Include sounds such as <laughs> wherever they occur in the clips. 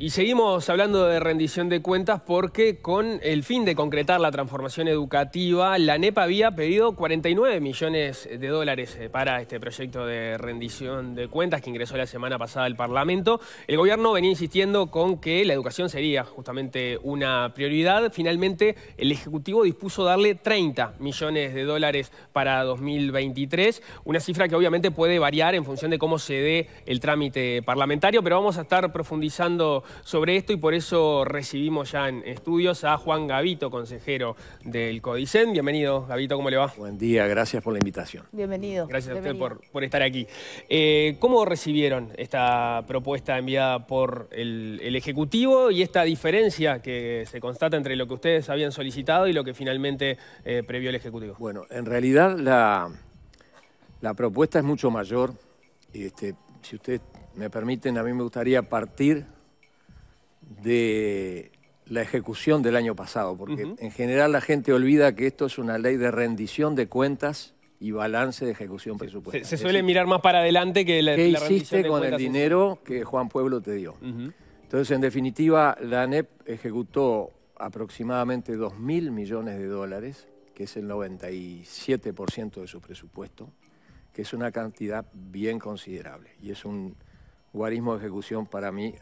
Y seguimos hablando de rendición de cuentas porque con el fin de concretar la transformación educativa, la NEPA había pedido 49 millones de dólares eh, para este proyecto de rendición de cuentas que ingresó la semana pasada al Parlamento. El gobierno venía insistiendo con que la educación sería justamente una prioridad. Finalmente, el Ejecutivo dispuso darle 30 millones de dólares para 2023, una cifra que obviamente puede variar en función de cómo se dé el trámite parlamentario, pero vamos a estar profundizando sobre esto y por eso recibimos ya en estudios a Juan Gavito, consejero del CODICEN. Bienvenido, Gavito, ¿cómo le va? Buen día, gracias por la invitación. Bienvenido. Gracias a usted por, estar aquí. Eh, ¿Cómo recibieron esta propuesta enviada por el, Ejecutivo y esta diferencia que se constata entre lo que ustedes habían solicitado y lo que finalmente eh, previó el Ejecutivo? Bueno, en realidad la, la propuesta es mucho mayor. Este, si ustedes me permiten, a mí me gustaría partir de la ejecución del año pasado, porque en general la gente olvida que esto es una ley de rendición de cuentas y balance de ejecución presupuestaria. Se, suele mirar más para adelante que la ¿Qué hiciste con el dinero que Juan Pueblo te dio? Entonces, en definitiva, la ANEP ejecutó aproximadamente 2.000 mil millones de dólares, que es el 97% de su presupuesto, que es una cantidad bien considerable y es un guarismo de ejecución para mí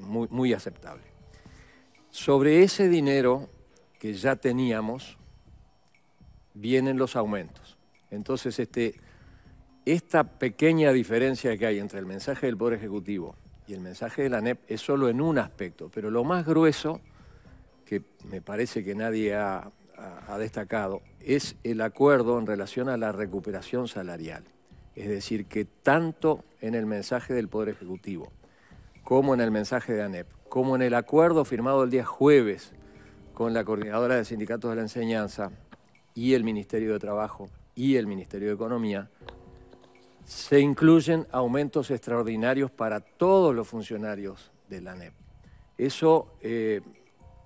muy, aceptable. Sobre ese dinero que ya teníamos, vienen los aumentos. Entonces, este, esta pequeña diferencia que hay entre el mensaje del Poder Ejecutivo y el mensaje de la NEP es solo en un aspecto, pero lo más grueso, que me parece que nadie ha destacado, es el acuerdo en relación a la recuperación salarial. Es decir, que tanto en el mensaje del Poder Ejecutivo, como en el mensaje de ANEP, como en el acuerdo firmado el día jueves con la Coordinadora de Sindicatos de la Enseñanza y el Ministerio de Trabajo y el Ministerio de Economía, se incluyen aumentos extraordinarios para todos los funcionarios de la ANEP. Eso eh,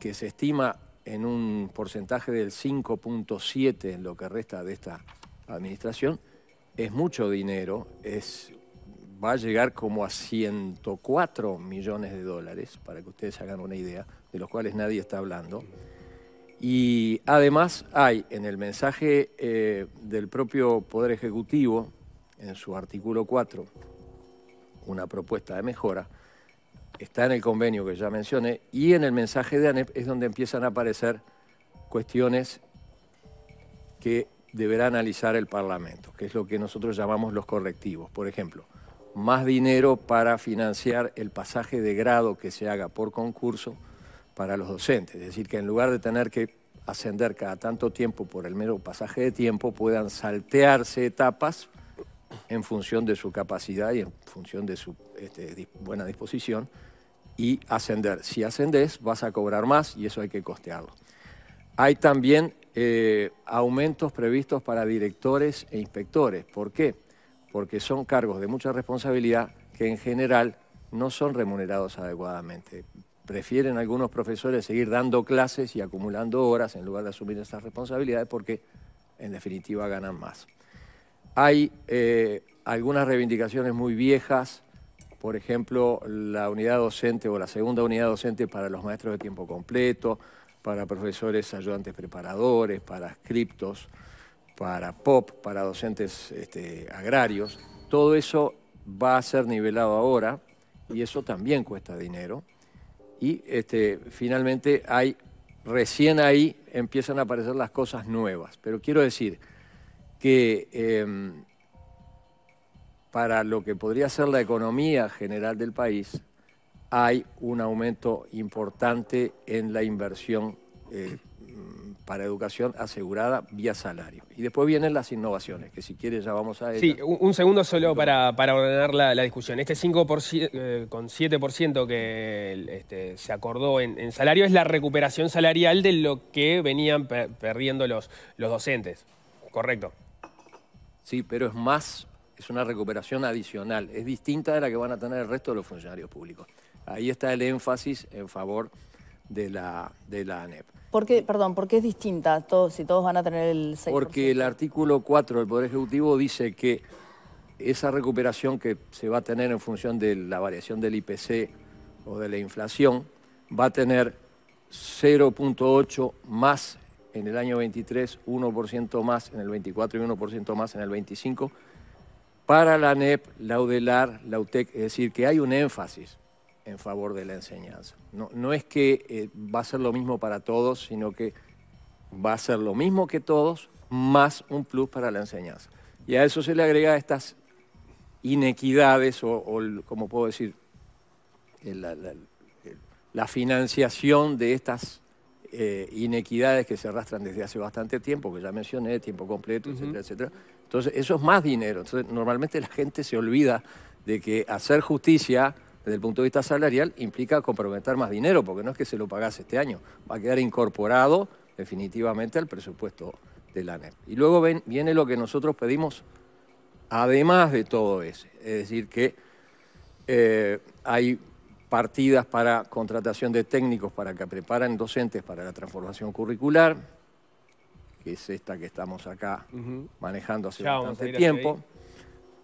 que se estima en un porcentaje del 5.7 en lo que resta de esta administración, es mucho dinero, es, va a llegar como a 104 millones de dólares, para que ustedes hagan una idea, de los cuales nadie está hablando. Y además hay en el mensaje eh, del propio Poder Ejecutivo, en su artículo 4, una propuesta de mejora, está en el convenio que ya mencioné, y en el mensaje de ANEP es donde empiezan a aparecer cuestiones que deberá analizar el Parlamento, que es lo que nosotros llamamos los correctivos. Por ejemplo, más dinero para financiar el pasaje de grado que se haga por concurso para los docentes. Es decir, que en lugar de tener que ascender cada tanto tiempo por el mero pasaje de tiempo, puedan saltearse etapas en función de su capacidad y en función de su este, buena disposición y ascender. Si ascendes, vas a cobrar más y eso hay que costearlo. Hay también eh, aumentos previstos para directores e inspectores. ¿Por qué? Porque son cargos de mucha responsabilidad que en general no son remunerados adecuadamente. Prefieren algunos profesores seguir dando clases y acumulando horas en lugar de asumir estas responsabilidades porque en definitiva ganan más. Hay eh, algunas reivindicaciones muy viejas, por ejemplo, la unidad docente o la segunda unidad docente para los maestros de tiempo completo, para profesores ayudantes preparadores, para scriptos, para POP, para docentes este, agrarios. Todo eso va a ser nivelado ahora y eso también cuesta dinero. Y este, finalmente hay, recién ahí empiezan a aparecer las cosas nuevas. Pero quiero decir que em, para lo que podría ser la economía general del país, hay un aumento importante en la inversión eh, mm, para educación asegurada vía salario. Y después vienen las innovaciones, que si quieres ya vamos a... Sí, un, segundo solo para, ordenar la, discusión. Este 5,7% eh, con 7% que este, se acordó en, salario es la recuperación salarial de lo que venían perdiendo los docentes, ¿correcto? Sí, pero es más, es una recuperación adicional, es distinta de la que van a tener el resto de los funcionarios públicos. Ahí está el énfasis en favor de la, de la ANEP. ¿Por qué, perdón, es distinta todos. si todos van a tener el 6%? Porque el artículo 4 del Poder Ejecutivo dice que esa recuperación que se va a tener en función de la variación del IPC o de la inflación va a tener 0.8 más en el año 23, 1% más en el 24 y 1% más en el 25 para la ANEP, la UDELAR, la UTEC, es decir, que hay un énfasis en favor de la enseñanza. No, no es que eh, va a ser lo mismo para todos, sino que va a ser lo mismo que todos, más un plus para la enseñanza. Y a eso se le agrega estas inequidades o, como puedo decir, la, financiación de estas eh, inequidades que se arrastran desde hace bastante tiempo, que ya mencioné, tiempo completo, etcétera, etcétera. Entonces, eso es más dinero. Entonces, normalmente la gente se olvida de que hacer justicia desde el punto de vista salarial, implica comprometer más dinero, porque no es que se lo pagase este año, va a quedar incorporado definitivamente al presupuesto de la ANEP. Y luego viene lo que nosotros pedimos además de todo eso, es decir, que eh, hay partidas para contratación de técnicos para que preparen docentes para la transformación curricular, que es esta que estamos acá manejando hace bastante tiempo,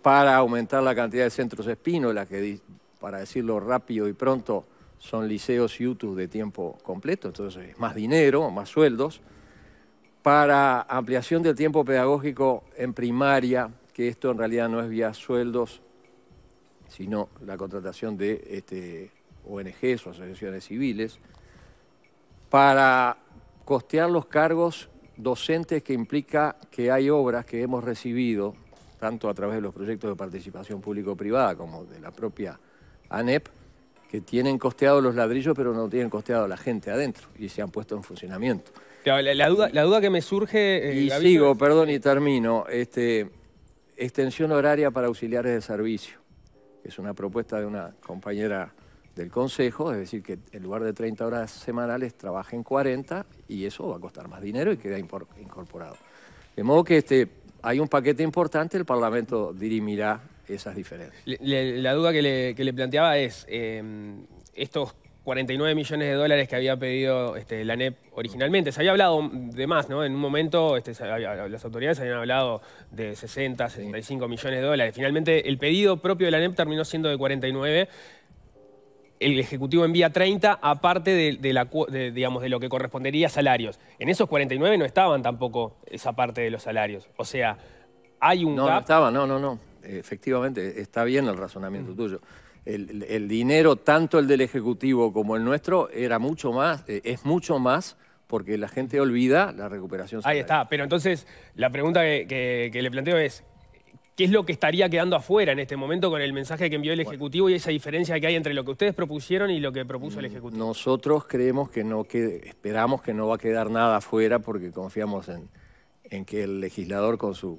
para aumentar la cantidad de centros las que para decirlo rápido y pronto, son liceos y YouTube de tiempo completo, entonces más dinero, más sueldos, para ampliación del tiempo pedagógico en primaria, que esto en realidad no es vía sueldos, sino la contratación de este, ONGs o asociaciones civiles, para costear los cargos docentes que implica que hay obras que hemos recibido, tanto a través de los proyectos de participación público-privada como de la propia ANEP que tienen costeado los ladrillos, pero no tienen costeado la gente adentro y se han puesto en funcionamiento. la, duda, que me surge... Eh, y sigo, perdón, y termino. Este, extensión horaria para auxiliares de servicio, es una propuesta de una compañera del Consejo, es decir, que en lugar de 30 horas semanales trabajen 40 y eso va a costar más dinero y queda incorporado. De modo que este, hay un paquete importante, el Parlamento dirimirá esas diferencias. la duda que le, planteaba es, em, estos 49 millones de dólares que había pedido este, la NEP originalmente. Se había hablado de más, ¿no? En un momento este, las autoridades habían hablado de 60, 65 millones de dólares. Finalmente el pedido propio de la NEP terminó siendo de 49. El Ejecutivo envía 30 aparte de, la, de lo que correspondería a salarios. En esos 49 no estaban tampoco esa parte de los salarios. O sea, hay un... No, no estaba, no, no, no efectivamente, está bien el razonamiento mm. tuyo. El, dinero, tanto el del Ejecutivo como el nuestro, era mucho más, eh, es mucho más porque la gente olvida la recuperación. Ahí está, pero entonces la pregunta que, le planteo es, ¿Qué es lo que estaría quedando afuera en este momento con el mensaje que envió el Ejecutivo y esa diferencia que hay entre lo que ustedes propusieron y lo que propuso el mm, Ejecutivo? Nosotros creemos que no que esperamos que no va a quedar nada afuera porque confiamos en que el legislador con su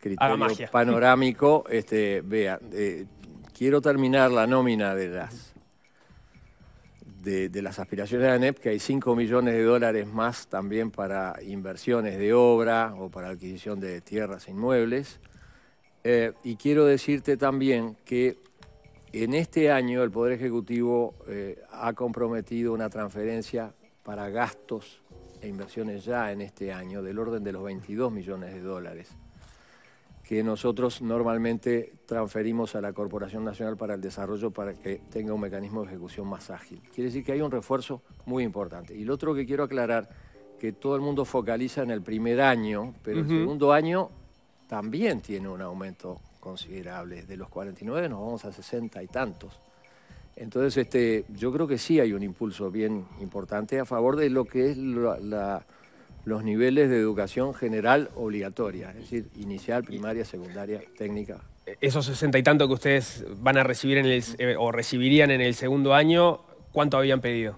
criterio panorámico, este, vea, eh, quiero terminar la nómina de las de, las aspiraciones de ANEP, que hay 5 millones de dólares más también para inversiones de obra o para adquisición de tierras e inmuebles. Eh, y quiero decirte también que en este año el Poder Ejecutivo eh, ha comprometido una transferencia para gastos e inversiones ya en este año del orden de los 22 millones de dólares que nosotros normalmente transferimos a la Corporación Nacional para el Desarrollo para que tenga un mecanismo de ejecución más ágil. Quiere decir que hay un refuerzo muy importante. Y lo otro que quiero aclarar, que todo el mundo focaliza en el primer año, pero el segundo año también tiene un aumento considerable. De los 49 nos vamos a 60 y tantos. Entonces, este, yo creo que sí hay un impulso bien importante a favor de lo que es la los niveles de educación general obligatoria, es decir, inicial, primaria, secundaria, técnica. Esos sesenta y tanto que ustedes van a recibir en el, eh, o recibirían en el segundo año, ¿cuánto habían pedido?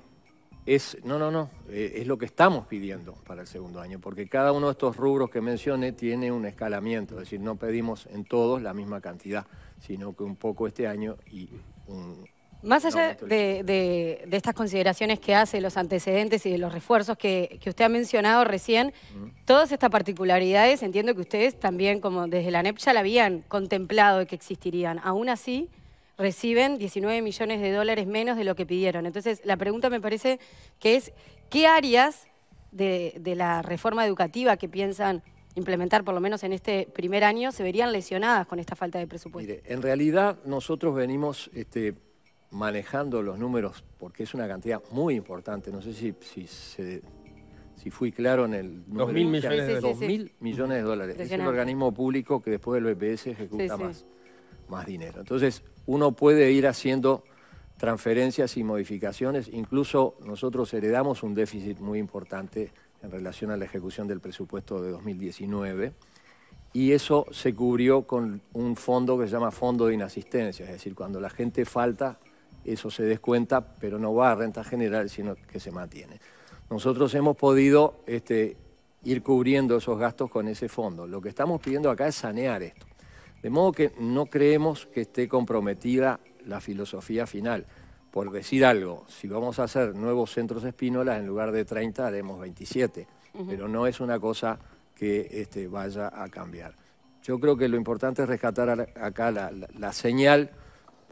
Es, no, no, no, eh, es lo que estamos pidiendo para el segundo año, porque cada uno de estos rubros que mencioné tiene un escalamiento, es decir, no pedimos en todos la misma cantidad, sino que un poco este año y un, más allá de, estas consideraciones que hace, los antecedentes y de los refuerzos que, usted ha mencionado recién, todas estas particularidades entiendo que ustedes también, como desde la NEP ya la habían contemplado que existirían. Aún así, reciben 19 millones de dólares menos de lo que pidieron. Entonces, la pregunta me parece que es, ¿qué áreas de, la reforma educativa que piensan implementar, por lo menos en este primer año, se verían lesionadas con esta falta de presupuesto? Mire, en realidad nosotros venimos... Este, manejando los números, porque es una cantidad muy importante, no sé si, si, si fui claro en el número. 2.000 millones, de, millones de dólares. Es el organismo público que después del BPS ejecuta más, más dinero. Entonces, uno puede ir haciendo transferencias y modificaciones, incluso nosotros heredamos un déficit muy importante en relación a la ejecución del presupuesto de 2019 y eso se cubrió con un fondo que se llama Fondo de Inasistencia, es decir, cuando la gente falta, eso se descuenta, pero no va a renta general, sino que se mantiene. Nosotros hemos podido este, ir cubriendo esos gastos con ese fondo. Lo que estamos pidiendo acá es sanear esto. De modo que no creemos que esté comprometida la filosofía final. Por decir algo, si vamos a hacer nuevos centros espínolas, en lugar de 30 haremos 27, pero no es una cosa que este, vaya a cambiar. Yo creo que lo importante es rescatar acá la señal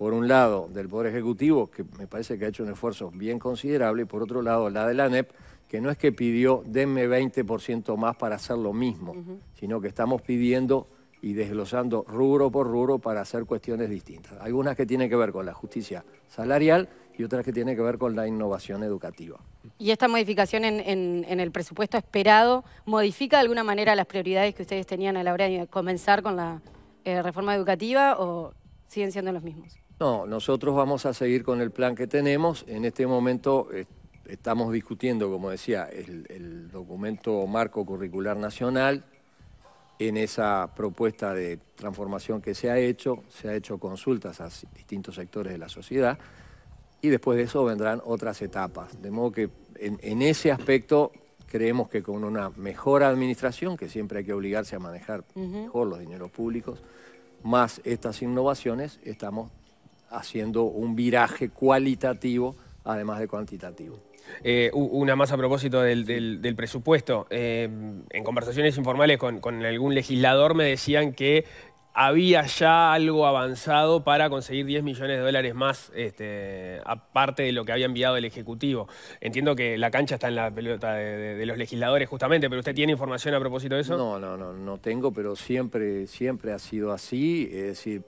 por un lado, del Poder Ejecutivo, que me parece que ha hecho un esfuerzo bien considerable, y por otro lado, la de la ANEP, que no es que pidió denme 20% más para hacer lo mismo, sino que estamos pidiendo y desglosando rubro por rubro para hacer cuestiones distintas. Algunas que tienen que ver con la justicia salarial y otras que tienen que ver con la innovación educativa. ¿Y esta modificación en, el presupuesto esperado modifica de alguna manera las prioridades que ustedes tenían a la hora de comenzar con la eh, reforma educativa o siguen siendo los mismos? No, nosotros vamos a seguir con el plan que tenemos. En este momento eh, estamos discutiendo, como decía, el, documento marco curricular nacional. En esa propuesta de transformación que se ha hecho, se ha hecho consultas a distintos sectores de la sociedad y después de eso vendrán otras etapas. De modo que en, ese aspecto creemos que con una mejor administración, que siempre hay que obligarse a manejar mejor los dineros públicos, más estas innovaciones, estamos haciendo un viraje cualitativo además de cuantitativo. Eh, una más a propósito del, presupuesto. Eh, en conversaciones informales con, algún legislador me decían que había ya algo avanzado para conseguir 10 millones de dólares más, este, aparte de lo que había enviado el Ejecutivo. Entiendo que la cancha está en la pelota de, los legisladores justamente, pero ¿usted tiene información a propósito de eso? No, no, no, no tengo, pero siempre, siempre ha sido así. Es decir,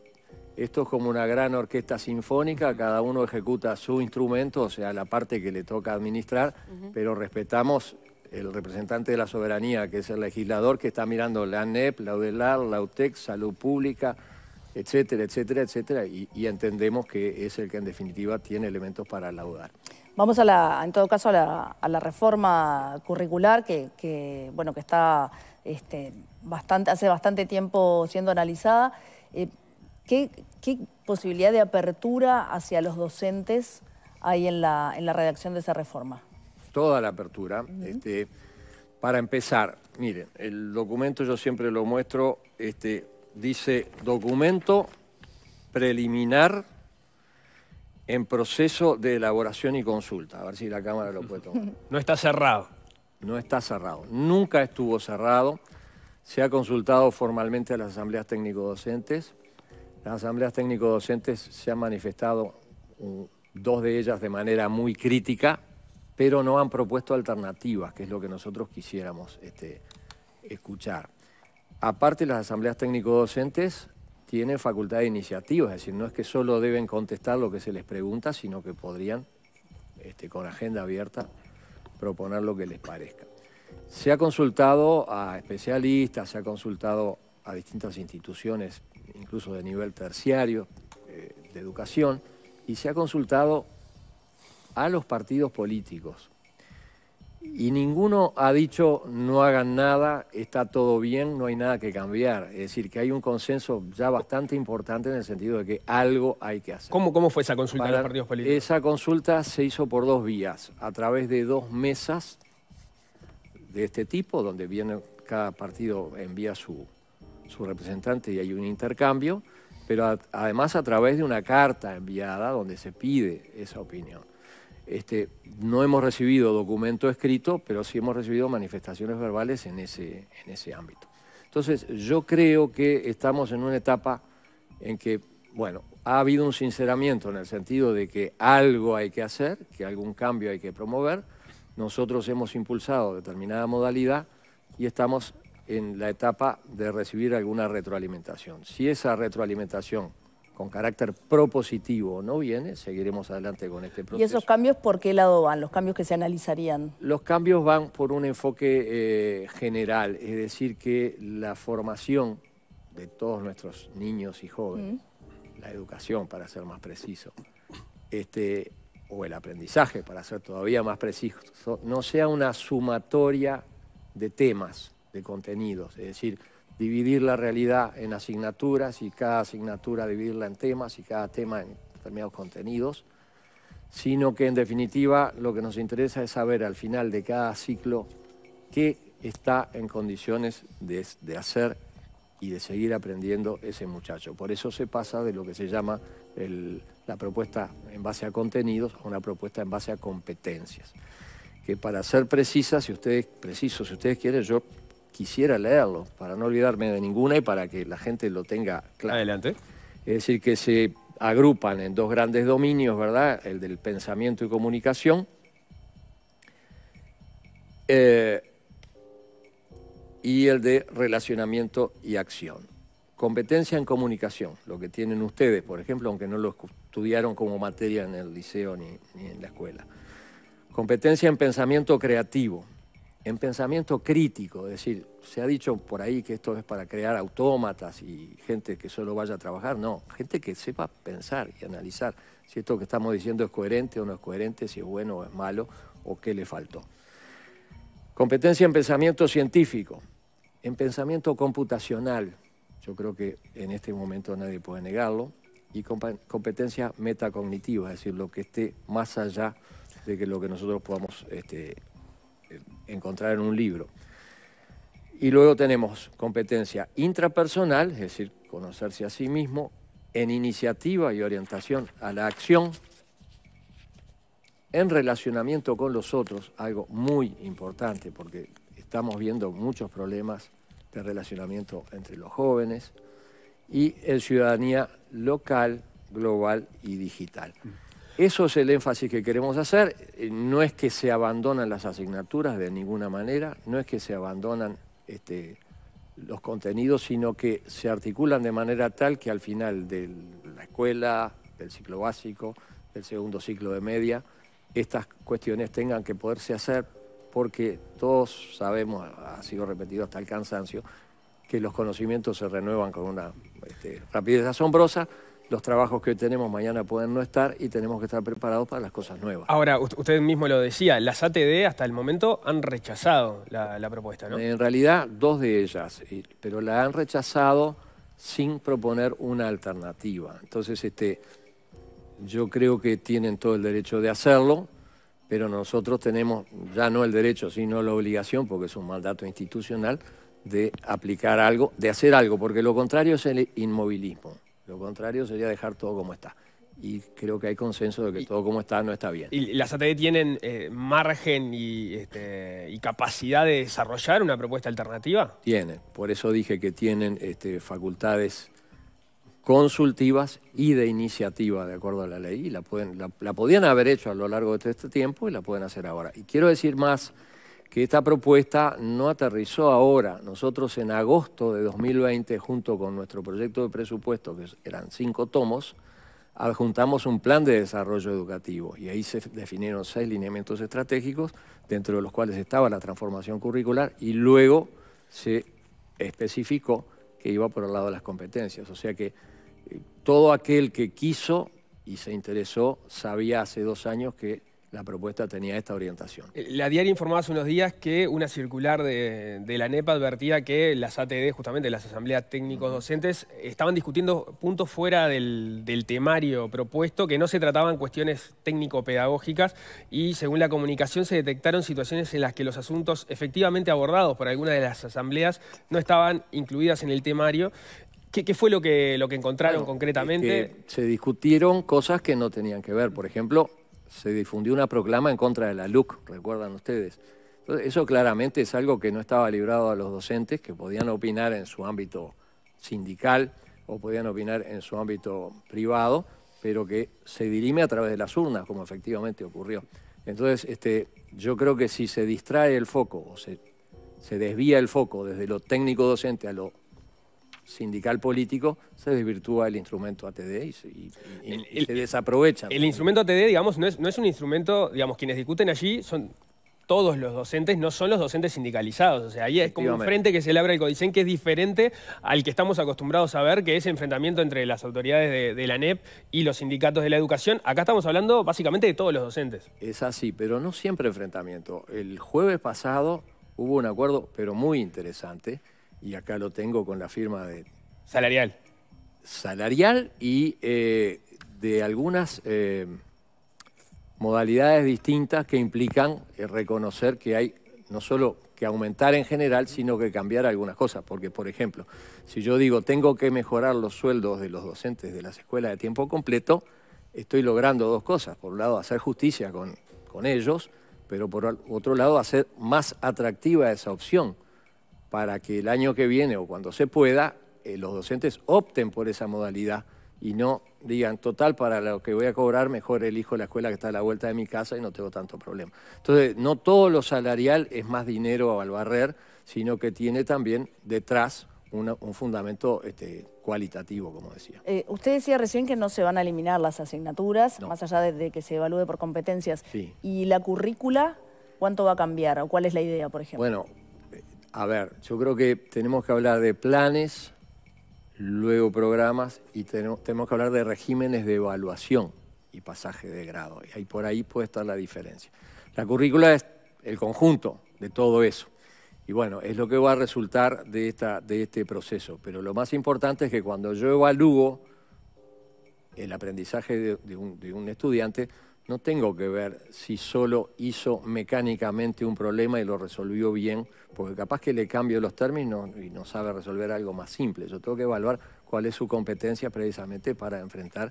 esto es como una gran orquesta sinfónica, cada uno ejecuta su instrumento, o sea, la parte que le toca administrar, pero respetamos el representante de la soberanía, que es el legislador que está mirando la ANEP, la UDELAR, la UTEC, Salud Pública, etcétera, etcétera, etcétera, y, entendemos que es el que en definitiva tiene elementos para laudar. Vamos a la, en todo caso, a la, reforma curricular que, bueno, que está este, bastante, hace bastante tiempo siendo analizada. Eh, ¿Qué, posibilidad de apertura hacia los docentes hay en la, redacción de esa reforma? Toda la apertura. Este, para empezar, miren, el documento yo siempre lo muestro, este, dice documento preliminar en proceso de elaboración y consulta. A ver si la Cámara lo puede tomar. <laughs> No está cerrado. No está cerrado. Nunca estuvo cerrado. Se ha consultado formalmente a las asambleas técnico-docentes las asambleas técnico-docentes se han manifestado, dos de ellas de manera muy crítica, pero no han propuesto alternativas, que es lo que nosotros quisiéramos este, escuchar. Aparte, las asambleas técnico-docentes tienen facultad de iniciativa, es decir, no es que solo deben contestar lo que se les pregunta, sino que podrían, este, con agenda abierta, proponer lo que les parezca. Se ha consultado a especialistas, se ha consultado a distintas instituciones incluso de nivel terciario, eh, de educación, y se ha consultado a los partidos políticos. Y ninguno ha dicho no hagan nada, está todo bien, no hay nada que cambiar. Es decir, que hay un consenso ya bastante importante en el sentido de que algo hay que hacer. ¿Cómo, cómo fue esa consulta los partidos políticos? Esa consulta se hizo por dos vías, a través de dos mesas de este tipo, donde viene cada partido envía su, su representante y hay un intercambio, pero además a través de una carta enviada donde se pide esa opinión. Este, no hemos recibido documento escrito, pero sí hemos recibido manifestaciones verbales en ese, en ese ámbito. Entonces, yo creo que estamos en una etapa en que, bueno, ha habido un sinceramiento en el sentido de que algo hay que hacer, que algún cambio hay que promover. Nosotros hemos impulsado determinada modalidad y estamos en la etapa de recibir alguna retroalimentación. Si esa retroalimentación con carácter propositivo no viene, seguiremos adelante con este proceso. ¿Y esos cambios por qué lado van? ¿Los cambios que se analizarían? Los cambios van por un enfoque eh, general, es decir, que la formación de todos nuestros niños y jóvenes, la educación para ser más preciso, este, o el aprendizaje para ser todavía más preciso, no sea una sumatoria de temas, de contenidos, es decir, dividir la realidad en asignaturas y cada asignatura dividirla en temas y cada tema en determinados contenidos, sino que en definitiva lo que nos interesa es saber al final de cada ciclo qué está en condiciones de, hacer y de seguir aprendiendo ese muchacho. Por eso se pasa de lo que se llama la propuesta en base a contenidos a una propuesta en base a competencias. Que para ser precisa, si ustedes, precisos, si ustedes quieren, yo quisiera leerlo, para no olvidarme de ninguna y para que la gente lo tenga claro. Adelante. Es decir, que se agrupan en dos grandes dominios, ¿verdad? El del pensamiento y comunicación. Eh, y el de relacionamiento y acción. Competencia en comunicación, lo que tienen ustedes, por ejemplo, aunque no lo estudiaron como materia en el liceo ni en la escuela. Competencia en pensamiento creativo, en pensamiento crítico, es decir, se ha dicho por ahí que esto es para crear autómatas y gente que solo vaya a trabajar, no, gente que sepa pensar y analizar si esto que estamos diciendo es coherente o no es coherente, si es bueno o es malo o qué le faltó. Competencia en pensamiento científico, en pensamiento computacional, yo creo que en este momento nadie puede negarlo, y competencia metacognitiva, es decir, lo que esté más allá de que lo que nosotros podamos este, encontrar en un libro. Y luego tenemos competencia intrapersonal, es decir, conocerse a sí mismo, en iniciativa y orientación a la acción, en relacionamiento con los otros, algo muy importante porque estamos viendo muchos problemas de relacionamiento entre los jóvenes, y en ciudadanía local, global y digital. Eso es el énfasis que queremos hacer. Eh, no es que se abandonan las asignaturas de ninguna manera, no es que se abandonan este, los contenidos, sino que se articulan de manera tal que al final de la escuela, del ciclo básico, del segundo ciclo de media, estas cuestiones tengan que poderse hacer porque todos sabemos, ha sido repetido hasta el cansancio, que los conocimientos se renuevan con una este, rapidez asombrosa los trabajos que tenemos mañana pueden no estar y tenemos que estar preparados para las cosas nuevas. Ahora, usted mismo lo decía, las ATD hasta el momento han rechazado la, propuesta, ¿no? En realidad, dos de ellas, pero la han rechazado sin proponer una alternativa. Entonces, este, yo creo que tienen todo el derecho de hacerlo, pero nosotros tenemos ya no el derecho, sino la obligación, porque es un mandato institucional, de aplicar algo, de hacer algo, porque lo contrario es el inmovilismo. Lo contrario sería dejar todo como está. Y creo que hay consenso de que todo como está no está bien. ¿Y las ATD tienen eh, margen este, y, capacidad de desarrollar una propuesta alternativa? Tienen. Por eso dije que tienen este, facultades consultivas y de iniciativa de acuerdo a la ley. Y la, pueden, la, podían haber hecho a lo largo de este tiempo y la pueden hacer ahora. Y quiero decir más que esta propuesta no aterrizó ahora. Nosotros en agosto de 2020, junto con nuestro proyecto de presupuesto, que eran cinco tomos, adjuntamos un plan de desarrollo educativo y ahí se definieron seis lineamientos estratégicos, dentro de los cuales estaba la transformación curricular y luego se especificó que iba por el lado de las competencias. O sea que eh, todo aquel que quiso y se interesó sabía hace dos años que la propuesta tenía esta orientación. La diaria informaba hace unos días que una circular de, la NEPA advertía que las ATD, justamente las Asambleas Técnicos Docentes, estaban discutiendo puntos fuera del, temario propuesto, que no se trataban cuestiones técnico-pedagógicas y según la comunicación se detectaron situaciones en las que los asuntos efectivamente abordados por alguna de las asambleas no estaban incluidas en el temario. ¿Qué, fue lo que, lo que encontraron concretamente? se discutieron cosas que no tenían que ver. Por ejemplo, se difundió una proclama en contra de la LUC, recuerdan ustedes. eso claramente es algo que no estaba librado a los docentes, que podían opinar en su ámbito sindical o podían opinar en su ámbito privado, pero que se dirime a través de las urnas, como efectivamente ocurrió. Entonces, este, yo creo que si se distrae el foco o se, se desvía el foco desde lo técnico docente a lo sindical político, se desvirtúa el instrumento ATD y se, desaprovecha. El, instrumento ATD, digamos, no es, un instrumento, digamos, quienes discuten allí son todos los docentes no son los docentes sindicalizados. O sea, ahí es como un frente que se abre el Codicen que es diferente al que estamos acostumbrados a ver, que es enfrentamiento entre las autoridades de, de, la NEP y los sindicatos de la educación. Acá estamos hablando básicamente de todos los docentes. Es así, pero no siempre enfrentamiento. El jueves pasado hubo un acuerdo, pero muy interesante, y acá lo tengo con la firma de... Salarial. Salarial y eh, de algunas eh, modalidades distintas que implican eh, reconocer que hay no solo que aumentar en general, sino que cambiar algunas cosas. Porque, por ejemplo, si yo digo tengo que mejorar los sueldos de los docentes de las escuelas de tiempo completo, estoy logrando dos cosas. Por un lado, hacer justicia con, con ellos, pero por otro lado, hacer más atractiva esa opción para que el año que viene o cuando se pueda, eh, los docentes opten por esa modalidad y no digan, total, para lo que voy a cobrar, mejor elijo la escuela que está a la vuelta de mi casa y no tengo tanto problema. Entonces, no todo lo salarial es más dinero al barrer, sino que tiene también detrás un fundamento este, cualitativo, como decía. Eh, usted decía recién que no se van a eliminar las asignaturas, más allá de, que se evalúe por competencias. ¿Y la currícula cuánto va a cambiar o cuál es la idea, por ejemplo? Bueno, a ver, yo creo que tenemos que hablar de planes, luego programas y tenemos, que hablar de regímenes de evaluación y pasaje de grado. Y ahí por ahí puede estar la diferencia. La currícula es el conjunto de todo eso. Y bueno, es lo que va a resultar de, de este proceso. Pero lo más importante es que cuando yo evalúo el aprendizaje de un estudiante, no tengo que ver si solo hizo mecánicamente un problema y lo resolvió bien, porque capaz que le cambio los términos y no sabe resolver algo más simple. Yo tengo que evaluar cuál es su competencia precisamente para enfrentar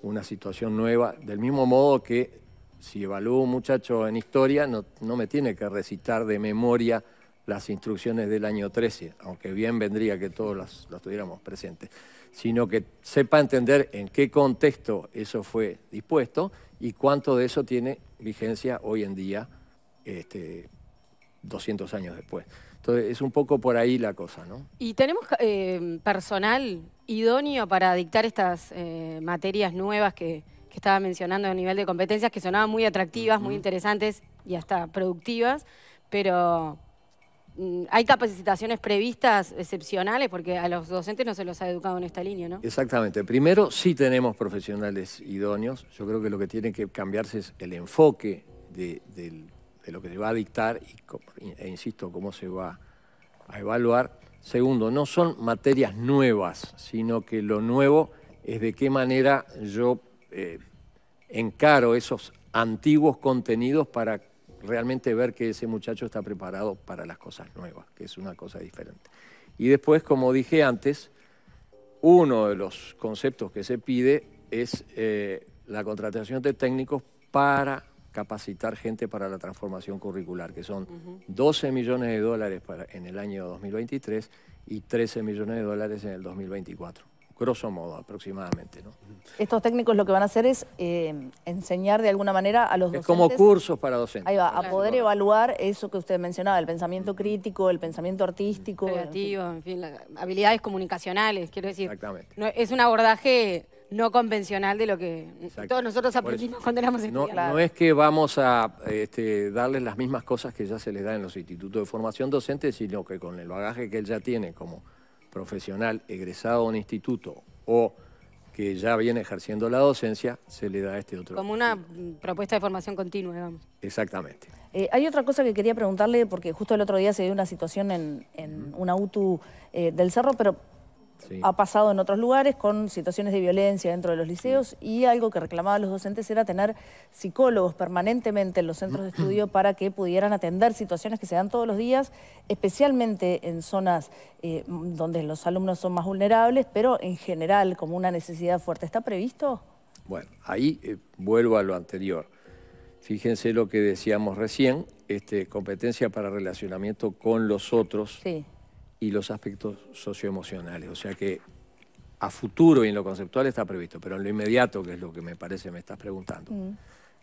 una situación nueva, del mismo modo que si evalúo un muchacho en historia, no, me tiene que recitar de memoria las instrucciones del año 13, aunque bien vendría que todos las, las, tuviéramos presentes, sino que sepa entender en qué contexto eso fue dispuesto y cuánto de eso tiene vigencia hoy en día, este, 200 años después. Entonces, es un poco por ahí la cosa, ¿no? ¿Y tenemos eh, personal idóneo para dictar estas eh, materias nuevas que, estaba mencionando a nivel de competencias, que sonaban muy atractivas, muy interesantes y hasta productivas, pero Mm, hay capacitaciones previstas excepcionales porque a los docentes no se los ha educado en esta línea, ¿no? Exactamente. Primero, sí tenemos profesionales idóneos. Yo creo que lo que tiene que cambiarse es el enfoque de, lo que se va a dictar y, e insisto, cómo se va a evaluar. Segundo, no son materias nuevas, sino que lo nuevo es de qué manera yo eh, encaro esos antiguos contenidos para realmente ver que ese muchacho está preparado para las cosas nuevas, que es una cosa diferente. Y después, como dije antes, uno de los conceptos que se pide es eh, la contratación de técnicos para capacitar gente para la transformación curricular, que son 12 millones de dólares para, en el año 2023 y 13 millones de dólares en el 2024 grosso modo aproximadamente. ¿no? Estos técnicos lo que van a hacer es eh, enseñar de alguna manera a los es como cursos para docentes. Ahí va, a poder evaluar eso que usted mencionaba, el pensamiento crítico, el pensamiento artístico... Creativo, en fin, habilidades comunicacionales, quiero decir. Exactamente. es un abordaje no convencional de lo que todos nosotros aprendimos cuando éramos estudiantes. No, es que vamos a este, darles las mismas cosas que ya se les da en los institutos de formación docente, sino que con el bagaje que él ya tiene como profesional egresado a un instituto o que ya viene ejerciendo la docencia, se le da este otro. Como una propuesta de formación continua, digamos. Exactamente. Eh, hay otra cosa que quería preguntarle, porque justo el otro día se dio una situación en, en una UTU eh, del Cerro, pero ha pasado en otros lugares con situaciones de violencia dentro de los liceos y algo que reclamaban los docentes era tener psicólogos permanentemente en los centros de estudio <clears throat> para que pudieran atender situaciones que se dan todos los días, especialmente en zonas eh, donde los alumnos son más vulnerables, pero en general como una necesidad fuerte. ¿Está previsto? Bueno, ahí eh, vuelvo a lo anterior. Fíjense lo que decíamos recién, este, competencia para relacionamiento con los otros. Sí y los aspectos socioemocionales. O sea que a futuro y en lo conceptual está previsto, pero en lo inmediato, que es lo que me parece me estás preguntando. Mm.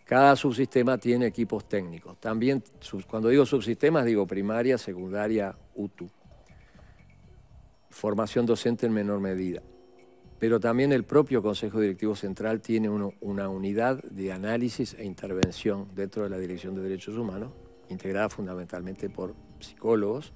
Cada subsistema tiene equipos técnicos. También, cuando digo subsistemas, digo primaria, secundaria, UTU. Formación docente en menor medida. Pero también el propio Consejo Directivo Central tiene una unidad de análisis e intervención dentro de la Dirección de Derechos Humanos, integrada fundamentalmente por psicólogos,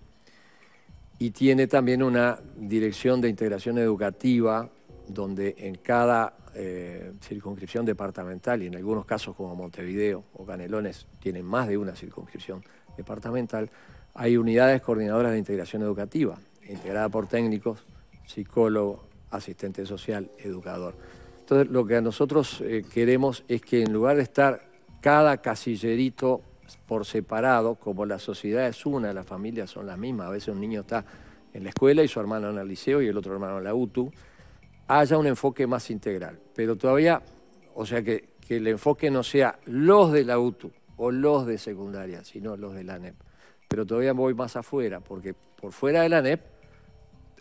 y tiene también una dirección de integración educativa donde en cada eh, circunscripción departamental y en algunos casos como Montevideo o Canelones tienen más de una circunscripción departamental, hay unidades coordinadoras de integración educativa, integrada por técnicos, psicólogo, asistente social, educador. Entonces lo que nosotros eh, queremos es que en lugar de estar cada casillerito por separado, como la sociedad es una, las familias son las mismas, a veces un niño está en la escuela y su hermano en el liceo y el otro hermano en la UTU, haya un enfoque más integral. Pero todavía, o sea, que, el enfoque no sea los de la UTU o los de secundaria, sino los de la ANEP. Pero todavía voy más afuera, porque por fuera de la ANEP,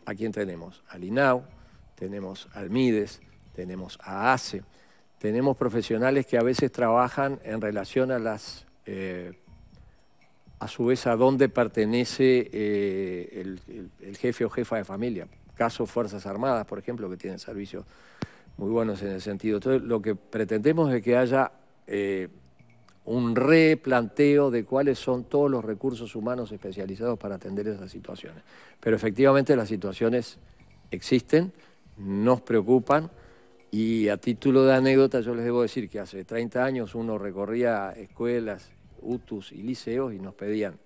¿a quién tenemos? Al INAU, tenemos al MIDES, tenemos a ACE, tenemos profesionales que a veces trabajan en relación a las eh, a su vez a dónde pertenece eh, el, jefe o jefa de familia. Caso Fuerzas Armadas, por ejemplo, que tienen servicios muy buenos en ese sentido. Entonces, lo que pretendemos es que haya eh, un replanteo de cuáles son todos los recursos humanos especializados para atender esas situaciones. Pero efectivamente las situaciones existen, nos preocupan. Y a título de anécdota, yo les debo decir que hace 30 años uno recorría escuelas UTUS y liceos y nos pedían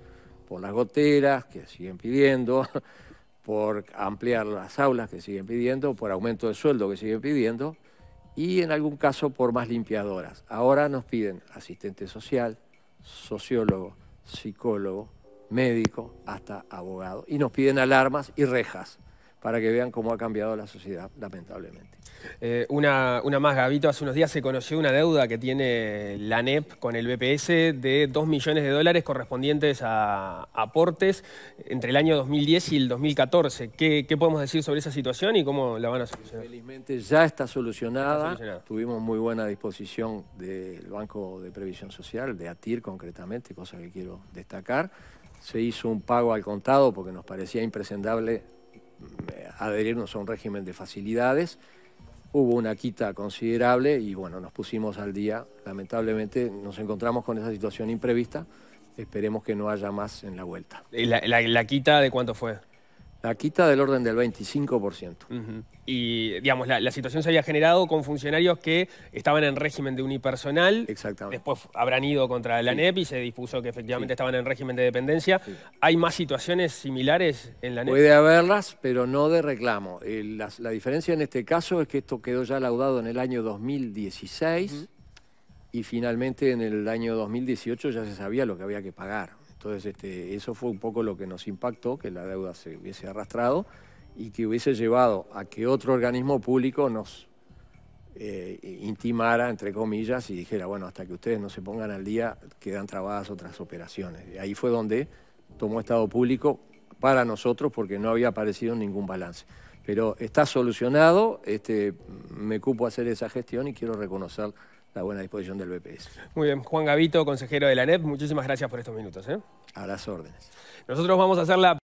por las goteras, que siguen pidiendo, <laughs> por ampliar las aulas, que siguen pidiendo, por aumento de sueldo, que siguen pidiendo, y en algún caso por más limpiadoras. Ahora nos piden asistente social, sociólogo, psicólogo, médico, hasta abogado. Y nos piden alarmas y rejas para que vean cómo ha cambiado la sociedad, lamentablemente. Eh, una, una, más, Gabito, hace unos días se conoció una deuda que tiene la NEP con el BPS de 2 millones de dólares correspondientes a aportes entre el año 2010 y el 2014. ¿Qué, podemos decir sobre esa situación y cómo la van a solucionar? Felizmente ya está solucionada. Tuvimos muy buena disposición del Banco de Previsión Social, de ATIR concretamente, cosa que quiero destacar. Se hizo un pago al contado porque nos parecía impresentable eh, adherirnos a un régimen de facilidades hubo una quita considerable y bueno, nos pusimos al día. Lamentablemente nos encontramos con esa situación imprevista. Esperemos que no haya más en la vuelta. la, la quita de cuánto fue? La quita del orden del 25%. Y, digamos, la, situación se había generado con funcionarios que estaban en régimen de unipersonal. Exactamente. Después habrán ido contra la NEP y se dispuso que efectivamente estaban en régimen de dependencia. ¿Hay más situaciones similares en la NEP? Puede haberlas, pero no de reclamo. Eh, la, diferencia en este caso es que esto quedó ya laudado en el año 2016 y finalmente en el año 2018 ya se sabía lo que había que pagar. Entonces, este, eso fue un poco lo que nos impactó, que la deuda se hubiese arrastrado y que hubiese llevado a que otro organismo público nos eh, intimara, entre comillas, y dijera, bueno, hasta que ustedes no se pongan al día, quedan trabadas otras operaciones. Y ahí fue donde tomó Estado Público para nosotros porque no había aparecido ningún balance. Pero está solucionado, este, me cupo hacer esa gestión y quiero reconocer la buena disposición del BPS. Muy bien, Juan Gavito, consejero de la NEP, muchísimas gracias por estos minutos. ¿eh? A las órdenes. Nosotros vamos a hacer la...